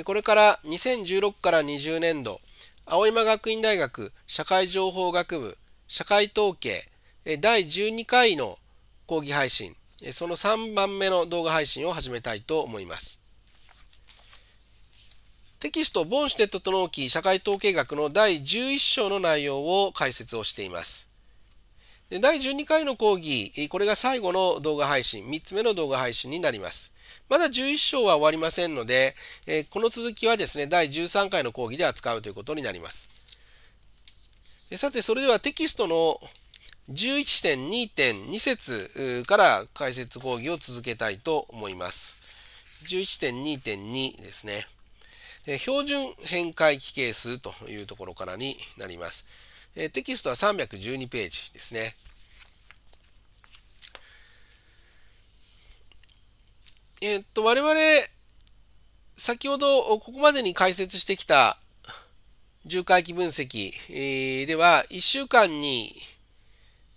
でこれから2016から20年度、青山学院大学社会情報学部社会統計第12回の講義配信、その3番目の動画配信を始めたいと思います。テキスト、ボンシュテッドと納期社会統計学の第11章の内容を解説をしています。第12回の講義、これが最後の動画配信、3つ目の動画配信になります。まだ11章は終わりませんので、この続きはですね、第13回の講義で扱うということになります。さて、それではテキストの11.2.2節から解説講義を続けたいと思います。11.2.2ですね。標準変換規係数というところからになります。えー、テキストは312ページですね。えー、っと、我々、先ほどここまでに解説してきた重回帰分析、えー、では、1週間に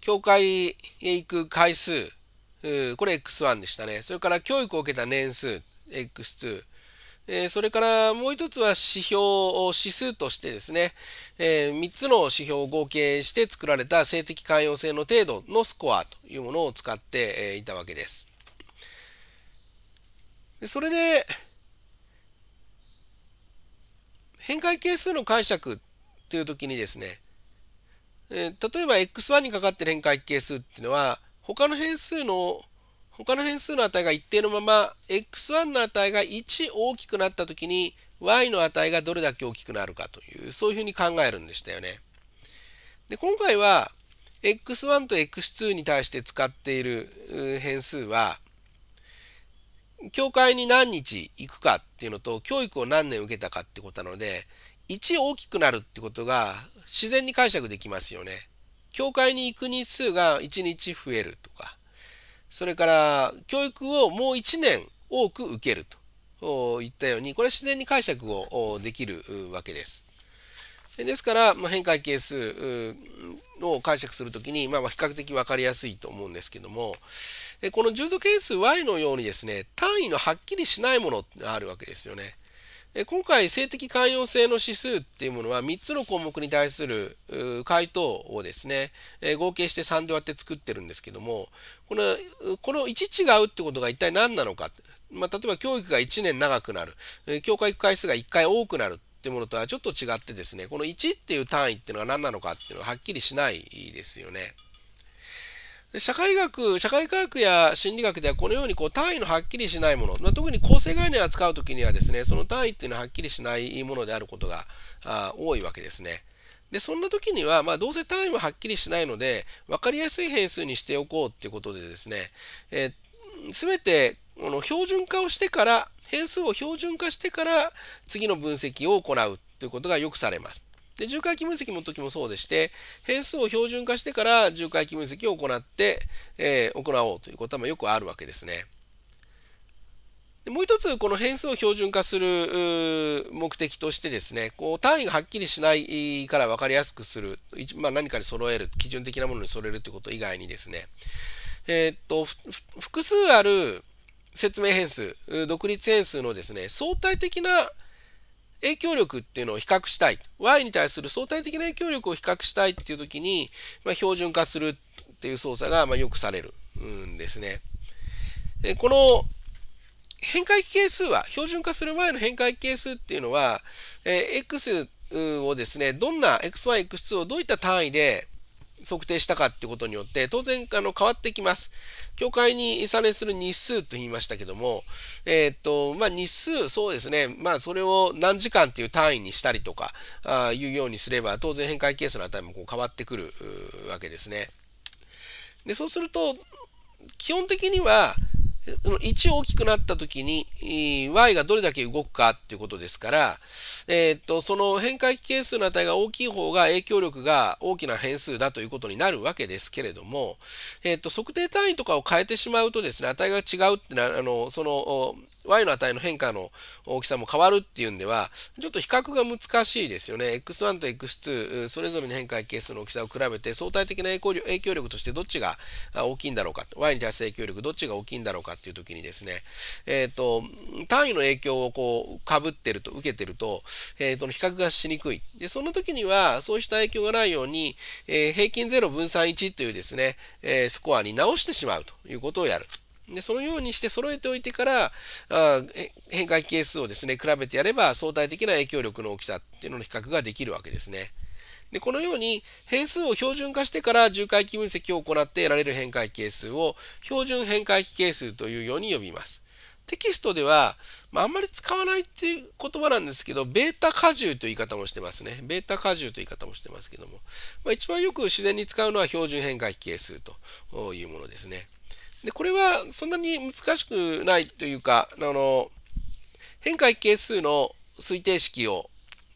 教会へ行く回数、これ X1 でしたね。それから教育を受けた年数、X2。えそれからもう一つは指標を指数としてですね、え3つの指標を合計して作られた性的寛容性の程度のスコアというものを使っていたわけです。それで変換係数の解釈という時にですね、え例えば x1 にかかってる変換係数っていうのは他の変数の他の変数の値が一定のまま x1 の値が1大きくなった時に y の値がどれだけ大きくなるかというそういうふうに考えるんでしたよね。で今回は x1 と x2 に対して使っている変数は教会に何日行くかっていうのと教育を何年受けたかってことなので1大きくなるってことが自然に解釈できますよね。教会に行く日数が1日増えるとかそれから教育をもう1年多く受けるといったように、これは自然に解釈をできるわけです。ですから、ま変化係数を解釈するときに、ま比較的分かりやすいと思うんですけども、この重度係数 y のようにですね、単位のはっきりしないものがあるわけですよね。今回、性的寛容性の指数っていうものは3つの項目に対する回答をですね、合計して3で割って作ってるんですけども、この、この1違うってことが一体何なのか。まあ、例えば教育が1年長くなる。教科行く回数が1回多くなる。ってものとはちょっと違ってですね、この1っていう単位っていうのが何なのかっていうのははっきりしないですよね。で社会学、社会科学や心理学ではこのようにこう単位のはっきりしないもの、まあ、特に構成概念を扱うときにはですね、その単位っていうのははっきりしないものであることが多いわけですね。で、そんな時には、まあ、どうせ単位もはっきりしないので、分かりやすい変数にしておこうっていうことでですね、えー、全てこの標準化をしてから、変数を標準化してから、次の分析を行うということがよくされます。で重回帰分析の時もそうでして変数を標準化してから重回帰分析を行って、えー、行おうということはよくあるわけですね。でもう一つこの変数を標準化する目的としてですねこう単位がはっきりしないから分かりやすくする、まあ、何かに揃える基準的なものに揃えるということ以外にですねえー、っと複数ある説明変数独立変数のですね相対的な影響力っていうのを比較したい。y に対する相対的な影響力を比較したいっていう時に、まあ、標準化するっていう操作が、まよくされるんですね。でこの変換係数は、標準化する前の変換係数っていうのは、えー、x をですね、どんな x1、x2 をどういった単位で測定したかってことによって当然あの変わってきます。境界に参列する日数と言いましたけども、えー、っと、まあ、日数、そうですね、まあ、それを何時間っていう単位にしたりとかあいうようにすれば当然変換係数の値もこう変わってくるわけですね。でそうすると基本的には1大きくなった時に、y がどれだけ動くかっていうことですから、えー、っと、その変化係数の値が大きい方が影響力が大きな変数だということになるわけですけれども、えー、っと、測定単位とかを変えてしまうとですね、値が違うってな、あの、その、y の値の変化の大きさも変わるっていうんでは、ちょっと比較が難しいですよね。x1 と x2、それぞれの変化や係数の大きさを比べて、相対的な影響力としてどっちが大きいんだろうか、y に対する影響力どっちが大きいんだろうかっていう時にですね、えっ、ー、と、単位の影響をこう、被ってると、受けてると、えっ、ー、と、比較がしにくい。で、その時には、そうした影響がないように、えー、平均0分散1というですね、えスコアに直してしまうということをやる。でそのようにして揃えておいてからあ変換係数をですね比べてやれば相対的な影響力の大きさっていうのの比較ができるわけですね。でこのように変数を標準化してから重回帰分析を行って得られる変換係数を標準変換帰係数というように呼びます。テキストでは、まあ、あんまり使わないっていう言葉なんですけど、ベータ荷重という言い方もしてますね。ベータ荷重という言い方もしてますけども、まあ、一番よく自然に使うのは標準変換帰係数というものですね。で、これはそんなに難しくないというか、あの、変化係数の推定式を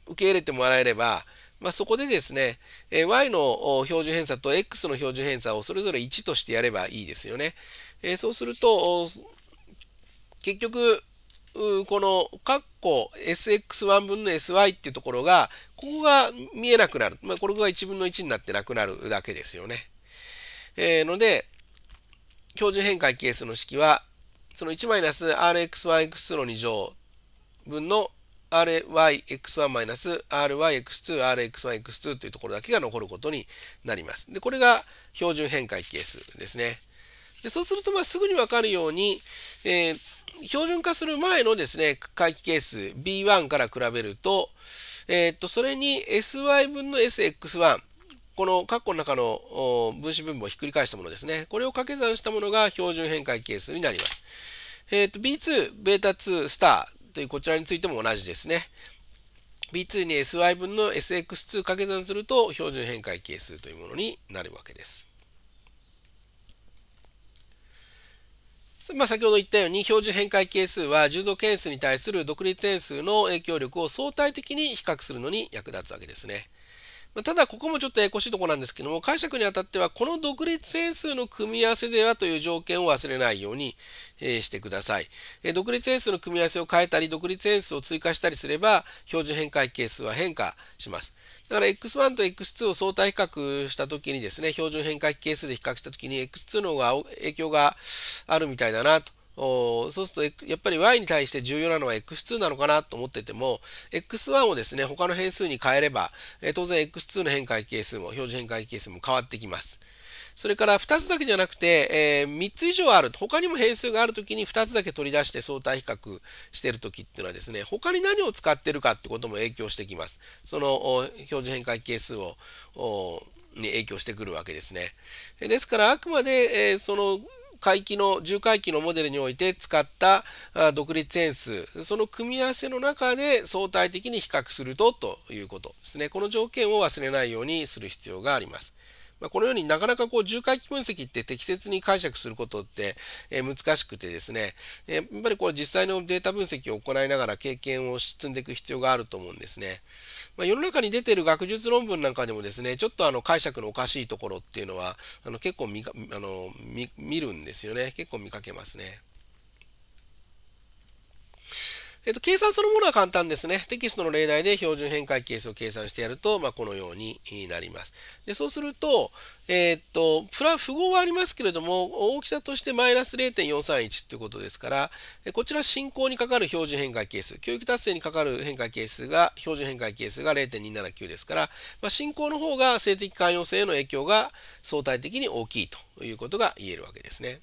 受け入れてもらえれば、まあ、そこでですね、え y の標準偏差と x の標準偏差をそれぞれ1としてやればいいですよね。えそうすると、結局、この括弧 sx1 分の sy っていうところが、ここが見えなくなる。まあ、これが1分の1になってなくなるだけですよね。えー、ので、標準変換係数の式は、その 1-rxyx2 の2乗分の ryx1-ryx2rxyx2 というところだけが残ることになります。で、これが標準変換係数ですね。で、そうすると、ま、すぐにわかるように、えー、標準化する前のですね、回帰係数 B1 から比べると、えー、っと、それに SY 分の SX1 この括弧の中の分子分母をひっくり返したものですね。これを掛け算したものが標準変換係数になります。えっ、ー、と、B2、β2 スターというこちらについても同じですね。B2 に SY 分の SX2 掛け算すると標準変換係数というものになるわけです。まあ、先ほど言ったように標準変換係数は重増係数に対する独立変数の影響力を相対的に比較するのに役立つわけですね。ただ、ここもちょっとややこしいとこなんですけども、解釈にあたっては、この独立変数の組み合わせではという条件を忘れないように、えしてください、え独立変数の組み合わせを変えたり、独立変数を追加したりすれば、標準変換係数は変化します。だから x1 と x2 を相対比較したときにですね、標準変換係数で比較したときに x2 の方が影響があるみたいだなとそうすると、やっぱり y に対して重要なのは x2 なのかなと思ってても、x1 をですね、他の変数に変えれば、え当然 x2 の変換係数も、表示変換係数も変わってきます。それから2つだけじゃなくて、えー、3つ以上ある、他にも変数があるときに2つだけ取り出して相対比較してるときっていうのはですね、他に何を使ってるかってことも影響してきます。その標準変換係数を、に影響してくるわけですね。ですから、あくまで、えー、その回帰の重回帰のモデルにおいて使った独立変数その組み合わせの中で相対的に比較するとということですねこの条件を忘れないようにする必要があります。まあ、このようになかなかこう重回帰分析って適切に解釈することって、え難しくてですね、えやっぱりこう実際のデータ分析を行いながら経験を積んでいく必要があると思うんですね。まあ、世の中に出ている学術論文なんかでもですね、ちょっとあの解釈のおかしいところっていうのは、あの結構見あの見るんですよね。結構見かけますね。えっと、計算そのものは簡単ですね。テキストの例題で標準変換係数を計算してやると、まあ、このようになります。で、そうすると、えー、っと、プラ、符号はありますけれども、大きさとしてマイナス0.431ということですから、こちら進行にかかる標準変換係数、教育達成にかかる変換係数が、標準変換係数が0.279ですから、まあ、進行の方が性的寛容性への影響が相対的に大きいということが言えるわけですね。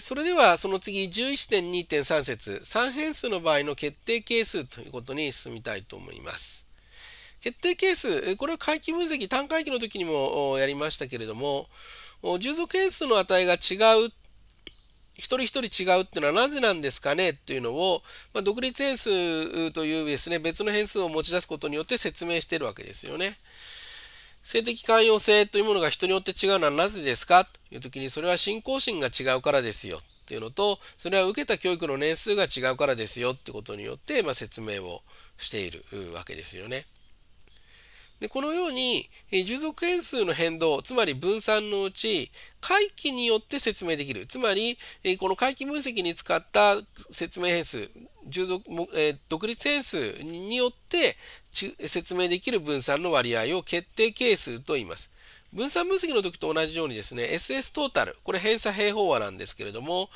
それではその次11.2.3節3変数の場合の決定係数ということに進みたいと思います。決定係数、これは回帰分析、単回帰の時にもやりましたけれども、従属変数の値が違う、一人一人違うっていうのはなぜなんですかねというのを、まあ、独立変数というですね、別の変数を持ち出すことによって説明してるわけですよね。性的寛容性というものが人によって違うのはなぜですかという時にそれは信仰心が違うからですよっていうのとそれは受けた教育の年数が違うからですよってことによって、まあ、説明をしているわけですよね。でこのように、え従属変数の変動、つまり分散のうち、回帰によって説明できる。つまり、えこの回帰分析に使った説明変数従属、えー、独立変数によって説明できる分散の割合を決定係数と言います。分散分析の時と同じようにですね、SS トータル、これ偏差平方和なんですけれども、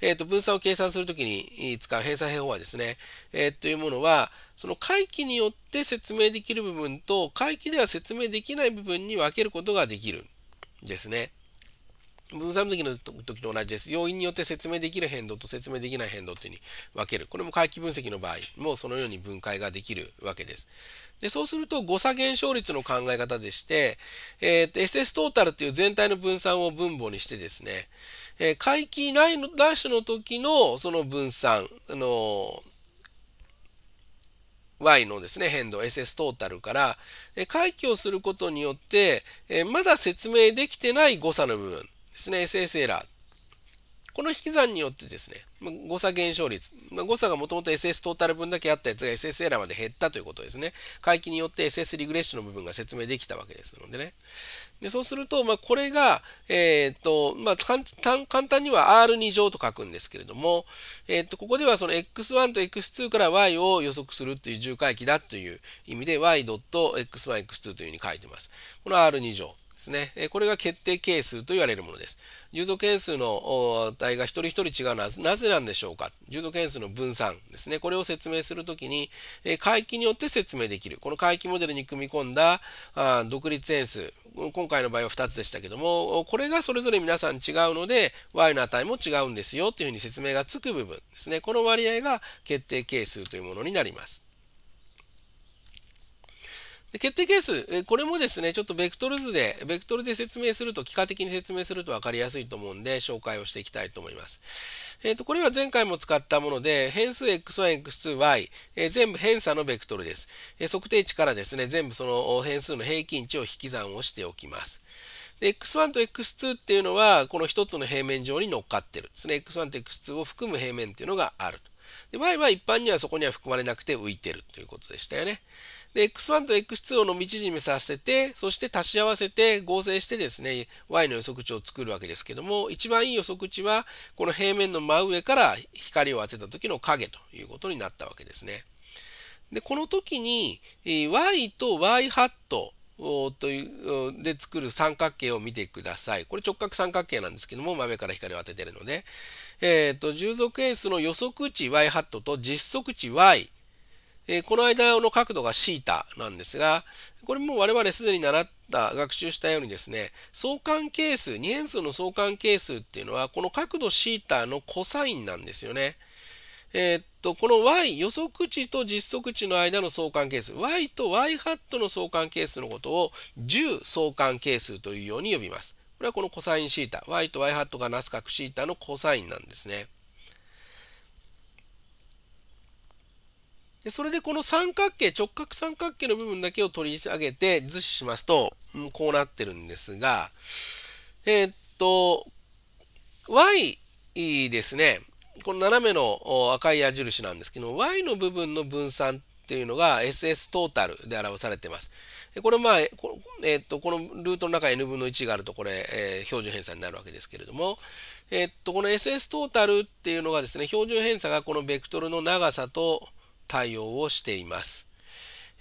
えっ、ー、と、分散を計算するときに使う偏差平方和ですね、えー、というものは、その回帰によって説明できる部分と、回帰では説明できない部分に分けることができるんですね。分散分析の時と同じです。要因によって説明できる変動と説明できない変動というふうに分ける。これも回帰分析の場合もそのように分解ができるわけです。で、そうすると誤差減少率の考え方でして、えー、SS トータルという全体の分散を分母にしてですね、えー、回帰ないの、ダッシュの時のその分散、あのー y のですね、変動 SS トータルから、回帰をすることによって、まだ説明できてない誤差の部分、ですね、SS エラー。この引き算によってですね、ま誤差減少率、ま誤差がもともと SS トータル分だけあったやつが SS エラーまで減ったということですね。回帰によって SS リグレッションの部分が説明できたわけですのでね。でそうすると、まあ、これが、えっ、と、まあ簡単、には R2 乗と書くんですけれども、えっ、と、ここではその X1 と X2 から Y を予測するという重回帰だという意味で Y.X1、X2 というふうに書いてます。この R2 乗。ですね。これが決定係数と言われるものです。重蔵係数の値が一人一人違うのはなぜなんでしょうか従属係数の分散ですね。これを説明するときに、回帰によって説明できる。この回帰モデルに組み込んだ独立変数。今回の場合は2つでしたけども、これがそれぞれ皆さん違うので、y の値も違うんですよというふうに説明がつく部分ですね。この割合が決定係数というものになります。で決定係数、これもですね、ちょっとベクトル図で、ベクトルで説明すると、幾何的に説明すると分かりやすいと思うんで、紹介をしていきたいと思います。えっ、ー、と、これは前回も使ったもので、変数 x1、x2y、えー、全部偏差のベクトルです、えー、測定値からですね、全部その変数の平均値を引き算をしておきます。で、X1 と X2 っていうのは、この一つの平面上に乗っかってるですね。X1 と X2 を含む平面っていうのがある。で、Y は一般にはそこには含まれなくて浮いてるということでしたよね。で、X1 と X2 を伸び縮させて、そして足し合わせて合成してですね、Y の予測値を作るわけですけども、一番いい予測値は、この平面の真上から光を当てた時の影ということになったわけですね。で、この時に、Y と Y ハット、というで作る三角形を見てください。これ直角三角形なんですけども、真上から光を当ててるので、えっ、ー、と、従属係数の予測値 y ハットと実測値 y えー、この間の角度が θ なんですが、これも我々すでに習った学習したようにですね、相関係数、二変数の相関係数っていうのは、この角度 θ のコサインなんですよね。えー、っと、この y、予測値と実測値の間の相関係数、y と y ハットの相関係数のことを10相関係数というように呼びます。これはこのコサイン θ、y と y ハットがなす角 θ のコサインなんですね。でそれでこの三角形、直角三角形の部分だけを取り上げて図示しますと、うん、こうなってるんですが、えー、っと、y ですね、この斜めの赤い矢印なんですけど、y の部分の分散っていうのが SS トータルで表されてます。これまあ、えー、っと、このルートの中 n 分の1があると、これ、えー、標準偏差になるわけですけれども、えー、っと、この SS トータルっていうのがですね、標準偏差がこのベクトルの長さと、対応をしています。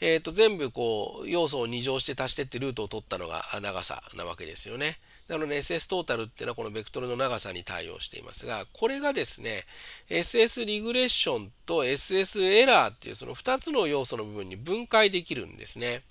えっ、ー、と、全部こう、要素を2乗して足してってルートを取ったのが長さなわけですよね。なので SS トータルっていうのはこのベクトルの長さに対応していますが、これがですね、SS リグレッションと SS エラーっていうその2つの要素の部分に分解できるんですね。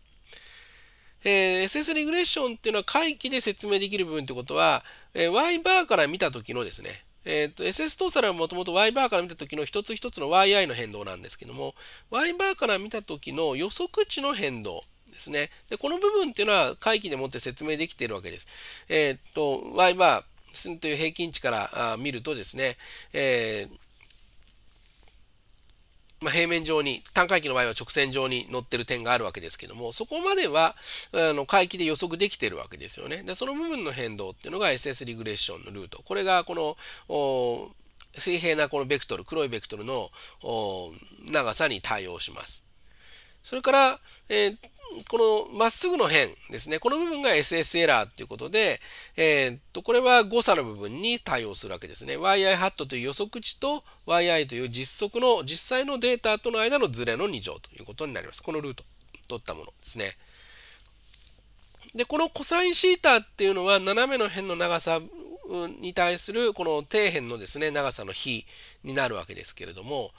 えー、SS リグレッションっていうのは回帰で説明できる部分ってことは、えー、Y バーから見た時のですね、えーと、SS 搭載はもともと Y バーから見た時の一つ一つの YI の変動なんですけども、Y バーから見た時の予測値の変動ですね。で、この部分っていうのは回帰でもって説明できているわけです。えっ、ー、と、Y バーという平均値から見るとですね、えーまあ、平面上に、単回帰の場合は直線上に乗ってる点があるわけですけども、そこまでは、あの、回帰で予測できてるわけですよね。で、その部分の変動っていうのが SS リグレッションのルート。これが、この、水平なこのベクトル、黒いベクトルの長さに対応します。それから、えー、このまっすぐの辺ですね。この部分が SS エラーということで、えー、っと、これは誤差の部分に対応するわけですね。yi ハットという予測値と yi という実測の、実際のデータとの間のズレの2乗ということになります。このルート、取ったものですね。で、このコサインシータっていうのは斜めの辺の長さに対するこの底辺のですね長さの比になるわけですけれども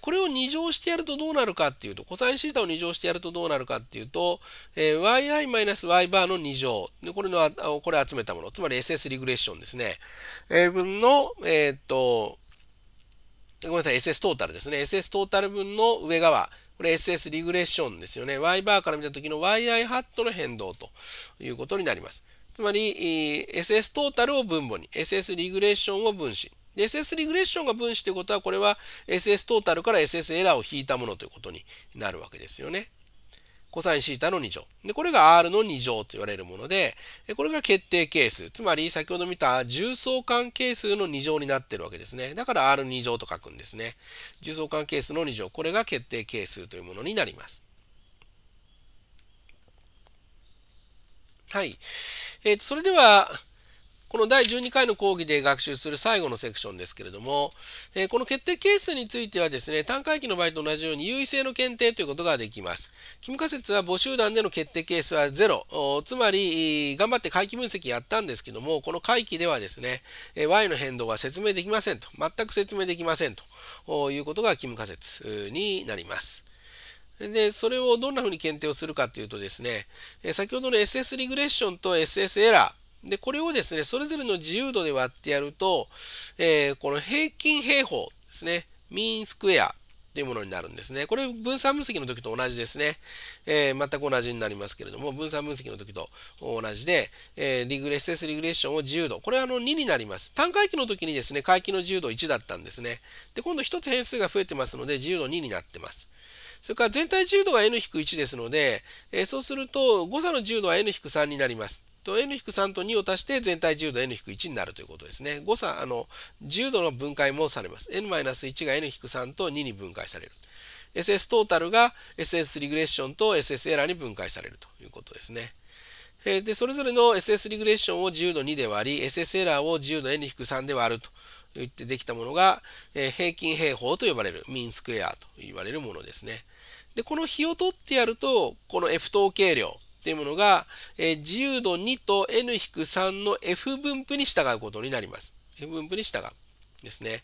これを2乗してやるとどうなるかっていうとコサインシータを2乗してやるとどうなるかっていうと yi-y バーの2乗でこれのこれ集めたものつまり SS リグレッションですね分のえー、っとごめんなさい SS トータルですね SS トータル分の上側これ SS リグレッションですよね。Y バーから見た時の YI ハットの変動ということになります。つまり、SS トータルを分母に、SS リグレッションを分子。SS リグレッションが分子ということは、これは SS トータルから SS エラーを引いたものということになるわけですよね。コサインシータの2乗。で、これが R の2乗と言われるもので、これが決定係数。つまり、先ほど見た重相関係数の2乗になってるわけですね。だから R2 乗と書くんですね。重相関係数の2乗。これが決定係数というものになります。はい。えー、と、それでは、この第12回の講義で学習する最後のセクションですけれども、えー、この決定係数についてはですね、単回帰の場合と同じように優位性の検定ということができます。キム仮説は母集団での決定係数は0。つまり、頑張って回帰分析やったんですけども、この回帰ではですね、y の変動は説明できませんと。全く説明できませんということがキム仮説になります。で、それをどんな風に検定をするかというとですね、先ほどの SS リグレッションと SS エラー、で、これをですね、それぞれの自由度で割ってやると、えー、この平均平方ですね、ミーンスクエアというものになるんですね。これ分散分析の時と同じですね。えー、全く同じになりますけれども、分散分析の時と同じで、えー、リグレッ s リグレッションを自由度。これはあの2になります。単回帰の時にですね、回帰の自由度1だったんですね。で、今度1つ変数が増えてますので、自由度2になってます。それから全体重度が n-1 ですので、えそうすると誤差の重度は n-3 になります。と n-3 と2を足して全体重度 n-1 になるということですね。誤差、あの、重度の分解もされます。n-1 が n-3 と2に分解される。ss トータルが ss リグレッションと ss エラーに分解されるということですね。えで、それぞれの ss リグレッションを自由度2で割り、ss エラーを自由度 n-3 で割ると言ってできたものが、え平均平方と呼ばれる、ミンスクエアと言われるものですね。で、この比を取ってやると、この F 等計量っていうものが、えー、自由度2と N-3 の F 分布に従うことになります。F 分布に従う。ですね。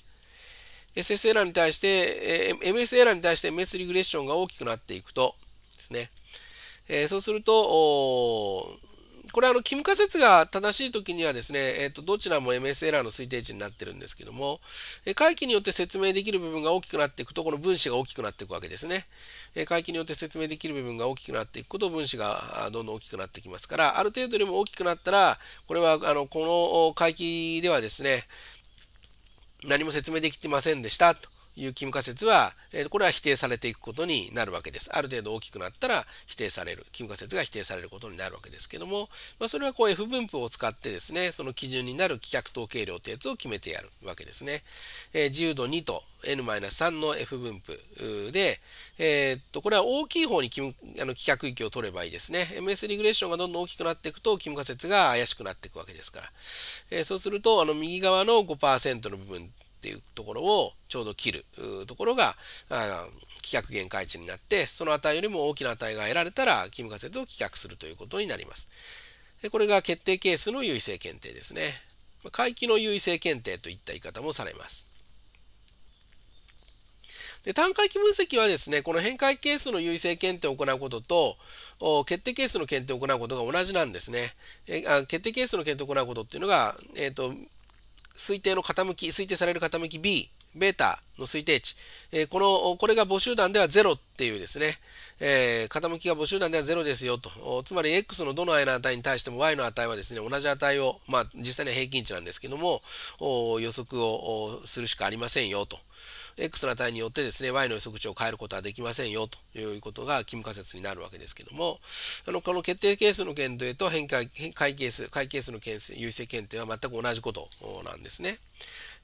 SS エラーに対して、えー、MS エラーに対して MS リグレッションが大きくなっていくとですね。えー、そうすると、これあの、キム仮説が正しい時にはですね、えっ、ー、と、どちらも MS エラーの推定値になってるんですけども、えー、回帰によって説明できる部分が大きくなっていくと、この分子が大きくなっていくわけですね。えー、回帰によって説明できる部分が大きくなっていくと、分子がどんどん大きくなってきますから、ある程度よりも大きくなったら、これは、あの、この回帰ではですね、何も説明できてませんでしたと。いう義務仮説は、えこれは否定されていくことになるわけです。ある程度大きくなったら否定される、義務仮説が否定されることになるわけですけども、まあ、それはこう F 分布を使ってですね、その基準になる規格統計量ってやつを決めてやるわけですね。え自由度2と n-3 の F 分布で、えー、っと、これは大きい方にあの域を取ればいいですね。MS リグレッションがどんどん大きくなっていくと、義務仮説が怪しくなっていくわけですから。えー、そうすると、あの、右側の5%の部分っていうところをちょうど切るところが、あ規格限界値になって、その値よりも大きな値が得られたら、キムカセットを棄却するということになります。でこれが決定ケースの優位性検定ですね。回帰の優位性検定といった言い方もされます。で単回帰分析はですね、この変換係数の優位性検定を行うことと、決定係数の検定を行うことが同じなんですね。えあ決定係数の検定を行うことっていうのが、えっ、ー、と、推定の傾き、推定される傾き B、ベータの推定値、えー、この、これが母集団では0っていうですね、えー、傾きが母集団では0ですよと、つまり X のどの i の値に対しても y の値はですね、同じ値を、まあ実際には平均値なんですけども、予測をするしかありませんよと。X の値によってですね、Y の予測値を変えることはできませんよということが、キ務仮説になるわけですけども、あのこの決定係数の検定と変換回係数、回係数の検有性検定は全く同じことなんですね。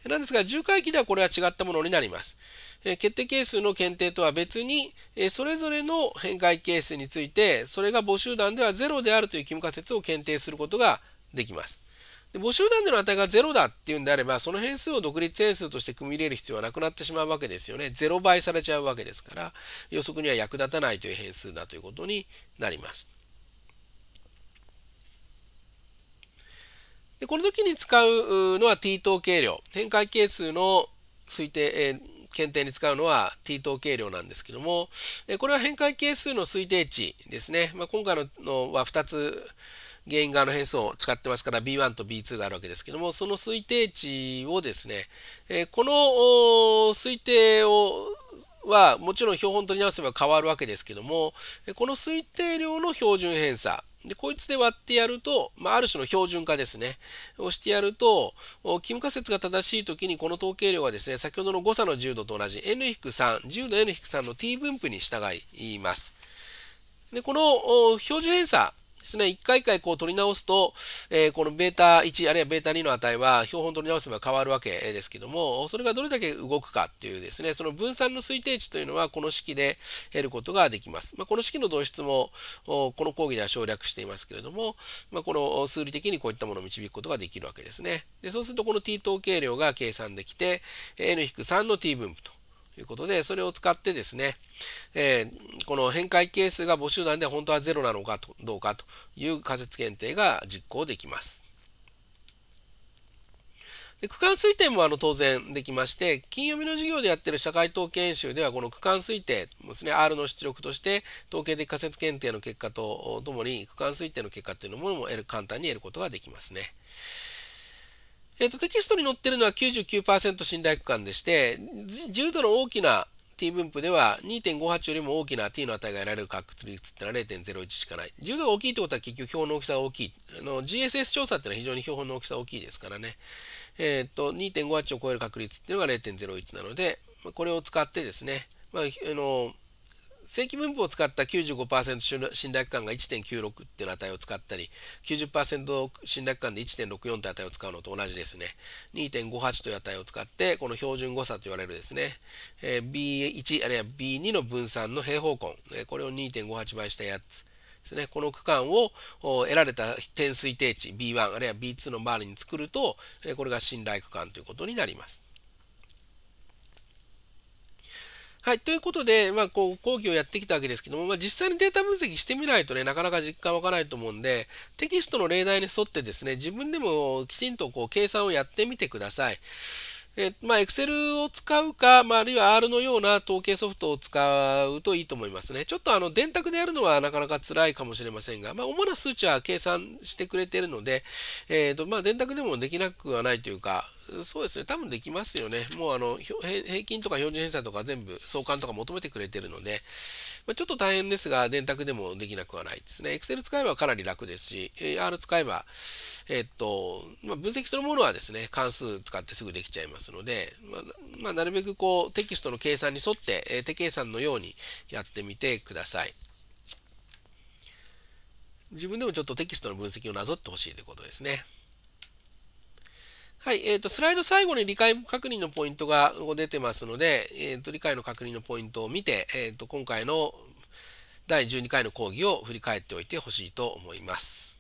なんですが、重回帰ではこれは違ったものになります。決定係数の検定とは別に、それぞれの変換係数について、それが母集団では0であるというキ務仮説を検定することができます。で母集団での値が0だっていうんであれば、その変数を独立変数として組み入れる必要はなくなってしまうわけですよね。0倍されちゃうわけですから、予測には役立たないという変数だということになります。でこの時に使うのは t 等計量。展開係数の推定、えー、検定に使うのは t 等計量なんですけども、えこれは変換係数の推定値ですね。まあ、今回のは2つ原因側の変数を使ってますから B1 と B2 があるわけですけども、その推定値をですね、えこの推定をはもちろん標本取り直せば変わるわけですけども、この推定量の標準偏差、で、こいつで割ってやると、まあ、ある種の標準化ですね。をしてやると、キム仮説が正しいときにこの統計量はですね、先ほどの誤差の10度と同じ n-3、10度 n-3 の t 分布に従います。で、この標準偏差ですね、一回一回こう取り直すと、えー、このベータ1あるいはベータ2の値は標本取り直せば変わるわけですけども、それがどれだけ動くかっていうですね、その分散の推定値というのはこの式で得ることができます。まあ、この式の導出もこの講義では省略していますけれども、まあ、この数理的にこういったものを導くことができるわけですね。でそうするとこの t 統計量が計算できて、n-3 の t 分布と。ということで、それを使ってですね、えー、この変換係数が母集団で本当は0なのかとどうかという仮説検定が実行できます。で区間推定もあの当然できまして、金曜日の授業でやってる社会統計演習では、この区間推定ですね、R の出力として、統計的仮説検定の結果とともに、区間推定の結果というのも簡単に得ることができますね。えっ、ー、と、テキストに載ってるのは99%信頼区間でして、重度の大きな t 分布では2.58よりも大きな t の値が得られる確率ってのは0.01しかない。重度が大きいってことは結局標本の大きさが大きい。あの、GSS 調査ってのは非常に標本の大きさ大きいですからね。えっ、ー、と、2.58を超える確率っていうのが0.01なので、これを使ってですね、まあ、あの、正規分布を使った95%信頼区間が1.96っていう値を使ったり、90%信頼区間で1.64という値を使うのと同じですね。2.58という値を使って、この標準誤差と言われるですね、え B1 あるいは B2 の分散の平方根、えこれを2.58倍したやつ。ですね、この区間を得られた点推定値 B1 あるいは B2 の周りに作ると、これが信頼区間ということになります。はい。ということで、まあ、こう、講義をやってきたわけですけども、まあ、実際にデータ分析してみないとね、なかなか実感わかないと思うんで、テキストの例題に沿ってですね、自分でもきちんとこう、計算をやってみてください。えー、まあ、Excel を使うか、まあ、あるいは R のような統計ソフトを使うといいと思いますね。ちょっとあの、電卓でやるのはなかなか辛いかもしれませんが、まあ、主な数値は計算してくれているので、えっ、ー、と、まあ、電卓でもできなくはないというか、そうですね、多分できますよね。もうあの、平均とか標準偏差とか全部相関とか求めてくれてるので、まあ、ちょっと大変ですが、電卓でもできなくはないですね。Excel 使えばかなり楽ですし、R 使えば、えっと、まあ、分析するものはですね、関数使ってすぐできちゃいますので、まあ、まあ、なるべくこう、テキストの計算に沿って、えー、手計算のようにやってみてください。自分でもちょっとテキストの分析をなぞってほしいということですね。はい、えっ、ー、と、スライド最後に理解確認のポイントが出てますので、えっ、ー、と、理解の確認のポイントを見て、えっ、ー、と、今回の第12回の講義を振り返っておいてほしいと思います。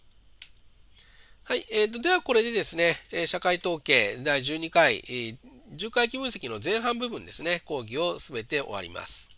はい。えー、では、これでですね、社会統計第12回、10回期分析の前半部分ですね、講義をすべて終わります。